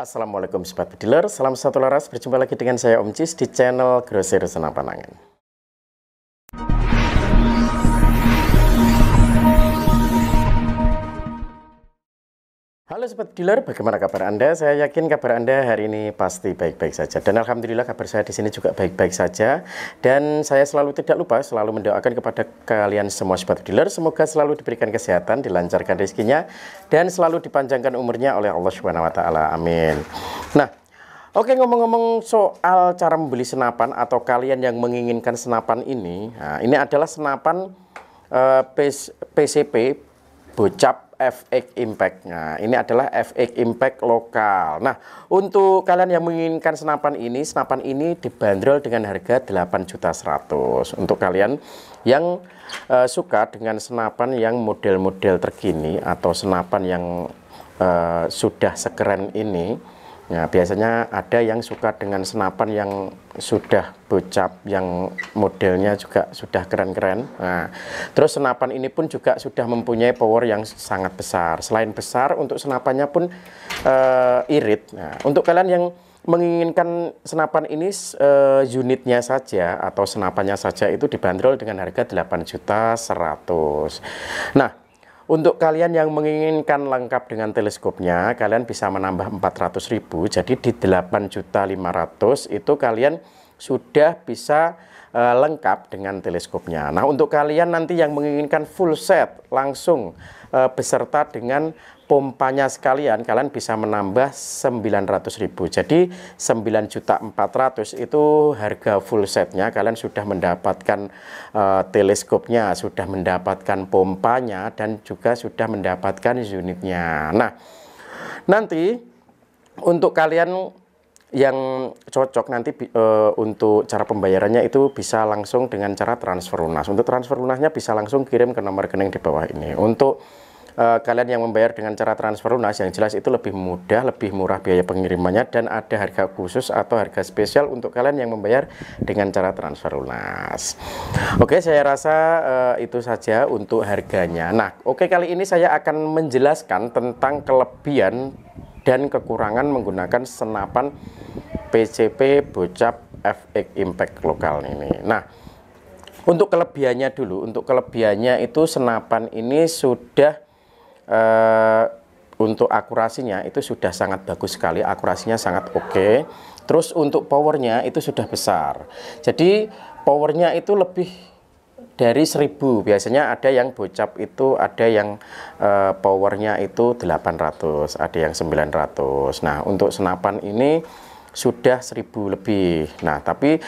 Assalamualaikum Sobat Pediler, salam satu laras, berjumpa lagi dengan saya Om Cis di channel Grosir Senapan Angin. Halo Sobat Dealer, bagaimana kabar Anda? Saya yakin kabar Anda hari ini pasti baik-baik saja. Dan Alhamdulillah kabar saya di sini juga baik-baik saja. Dan saya selalu tidak lupa, selalu mendoakan kepada kalian semua Sobat Dealer, semoga selalu diberikan kesehatan, dilancarkan rezekinya, dan selalu dipanjangkan umurnya oleh Allah Subhanahu Wa Taala. Amin. Nah, Oke ngomong-ngomong soal cara membeli senapan atau kalian yang menginginkan senapan ini, nah, ini adalah senapan uh, eh, PCP bocap FX Impact. nya ini adalah FX Impact lokal. Nah, untuk kalian yang menginginkan senapan ini, senapan ini dibanderol dengan harga 8.100. Untuk kalian yang uh, suka dengan senapan yang model-model terkini atau senapan yang uh, sudah sekeren ini, Nah biasanya ada yang suka dengan senapan yang sudah bocap, yang modelnya juga sudah keren-keren. Nah, terus senapan ini pun juga sudah mempunyai power yang sangat besar. Selain besar, untuk senapannya pun e, irit. Nah, untuk kalian yang menginginkan senapan ini e, unitnya saja atau senapannya saja itu dibanderol dengan harga 8.100. juta Nah, untuk kalian yang menginginkan lengkap dengan teleskopnya, kalian bisa menambah 400.000. Jadi di 8.500 itu kalian sudah bisa uh, lengkap dengan teleskopnya. Nah, untuk kalian nanti yang menginginkan full set langsung uh, beserta dengan pompanya sekalian kalian bisa menambah 900.000. Jadi 9.400 itu harga full setnya kalian sudah mendapatkan uh, teleskopnya, sudah mendapatkan pompanya dan juga sudah mendapatkan unitnya. Nah, nanti untuk kalian yang cocok nanti uh, untuk cara pembayarannya itu bisa langsung dengan cara transfer lunas. Untuk transfer lunasnya bisa langsung kirim ke nomor rekening di bawah ini. Untuk uh, kalian yang membayar dengan cara transfer lunas yang jelas itu lebih mudah, lebih murah biaya pengirimannya dan ada harga khusus atau harga spesial untuk kalian yang membayar dengan cara transfer lunas. Oke, saya rasa uh, itu saja untuk harganya. Nah, oke kali ini saya akan menjelaskan tentang kelebihan dan kekurangan menggunakan senapan PCP bocap FX impact lokal ini. Nah, untuk kelebihannya dulu, untuk kelebihannya itu senapan ini sudah uh, untuk akurasinya itu sudah sangat bagus sekali, akurasinya sangat oke. Okay. Terus untuk powernya itu sudah besar. Jadi powernya itu lebih dari 1000 biasanya ada yang bocap itu ada yang uh, powernya itu 800 ada yang 900 nah untuk senapan ini sudah 1000 lebih nah tapi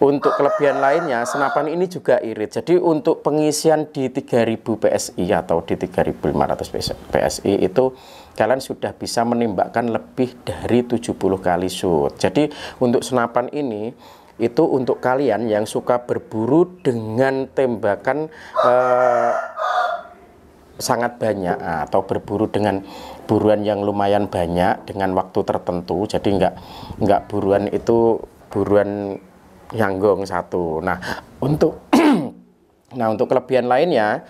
untuk kelebihan lainnya senapan ini juga irit jadi untuk pengisian di 3000 PSI atau di 3500 PSI itu kalian sudah bisa menembakkan lebih dari 70 kali shoot jadi untuk senapan ini itu untuk kalian yang suka berburu dengan tembakan eh, sangat banyak nah, atau berburu dengan buruan yang lumayan banyak dengan waktu tertentu jadi nggak nggak buruan itu buruan yang gong satu nah untuk nah untuk kelebihan lainnya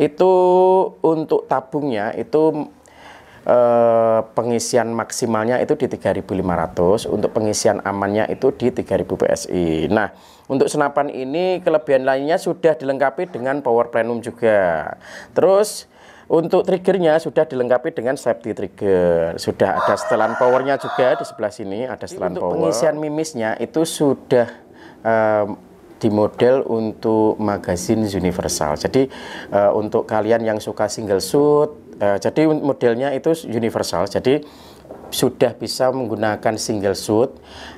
itu untuk tabungnya itu eh, pengisian maksimalnya itu di 3.500 untuk pengisian amannya itu di 3.000 PSI nah untuk senapan ini kelebihan lainnya sudah dilengkapi dengan power plenum juga terus untuk triggernya sudah dilengkapi dengan safety trigger. Sudah ada setelan powernya juga di sebelah sini ada setelan untuk power. Pengisian mimisnya itu sudah um, di model untuk magazine universal. Jadi uh, untuk kalian yang suka single shoot Eh, jadi modelnya itu universal. Jadi sudah bisa menggunakan single shoot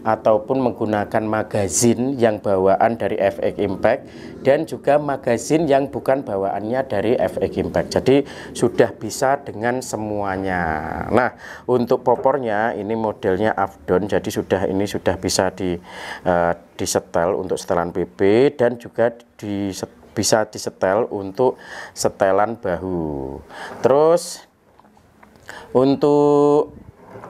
ataupun menggunakan magazin yang bawaan dari FX Impact dan juga magazin yang bukan bawaannya dari FX Impact. Jadi sudah bisa dengan semuanya. Nah, untuk popornya ini modelnya afdon jadi sudah ini sudah bisa di uh, disetel untuk setelan PP dan juga di bisa disetel untuk setelan bahu terus untuk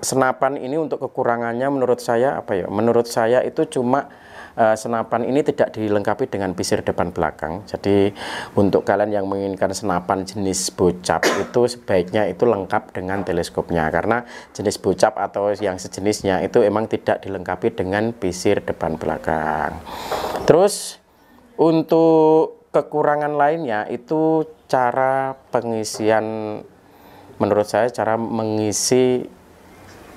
senapan ini untuk kekurangannya menurut saya apa ya menurut saya itu cuma eh, senapan ini tidak dilengkapi dengan pisir depan belakang. Jadi untuk kalian yang menginginkan senapan jenis bocap itu sebaiknya itu lengkap dengan teleskopnya karena jenis bocap atau yang sejenisnya itu emang tidak dilengkapi dengan pisir depan belakang. Terus untuk kekurangan lainnya itu cara pengisian menurut saya cara mengisi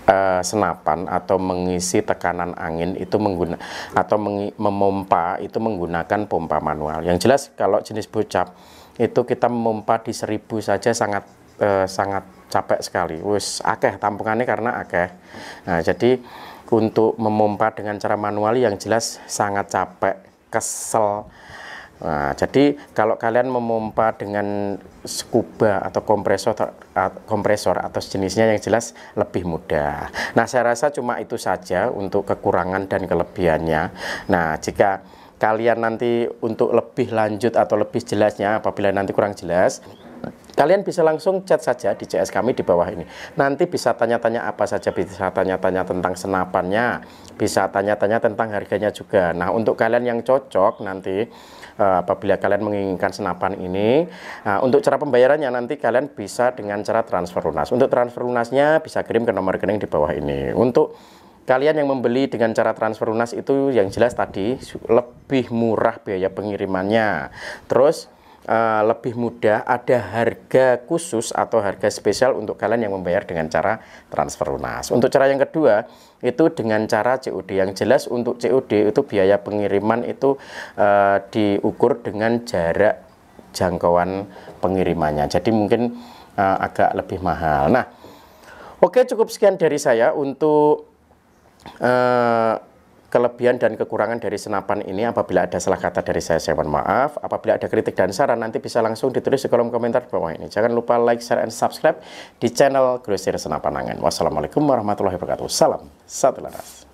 uh, senapan atau mengisi tekanan angin itu menggunakan atau memompa itu menggunakan pompa manual. Yang jelas kalau jenis bocap itu kita memompa di seribu saja sangat uh, sangat capek sekali. Wis akeh tampungannya karena akeh. Nah, jadi untuk memompa dengan cara manual yang jelas sangat capek, kesel Nah, jadi kalau kalian memompa dengan scuba atau kompresor kompresor atau jenisnya yang jelas lebih mudah. Nah, saya rasa cuma itu saja untuk kekurangan dan kelebihannya. Nah, jika kalian nanti untuk lebih lanjut atau lebih jelasnya apabila nanti kurang jelas Kalian bisa langsung chat saja di CS kami di bawah ini. Nanti bisa tanya-tanya apa saja, bisa tanya-tanya tentang senapannya, bisa tanya-tanya tentang harganya juga. Nah, untuk kalian yang cocok nanti eh, apabila kalian menginginkan senapan ini, uh, untuk cara pembayarannya nanti kalian bisa dengan cara transfer lunas. Untuk transfer lunasnya bisa kirim ke nomor rekening di bawah ini. Untuk kalian yang membeli dengan cara transfer lunas itu yang jelas tadi lebih murah biaya pengirimannya. Terus Eh, lebih mudah ada harga khusus atau harga spesial untuk kalian yang membayar dengan cara transfer lunas. Untuk cara yang kedua itu dengan cara COD yang jelas untuk COD itu biaya pengiriman itu uh, diukur dengan jarak jangkauan pengirimannya. Jadi mungkin uh, agak lebih mahal. Nah, oke okay, cukup sekian dari saya untuk uh, kelebihan dan kekurangan dari senapan ini. Apabila ada salah kata dari saya, saya mohon maaf. Apabila ada kritik dan saran, nanti bisa langsung ditulis di kolom komentar di bawah ini. Jangan lupa like, share, and subscribe di channel Grosir Senapan Angin. Wassalamualaikum warahmatullahi wabarakatuh. Salam satu laras.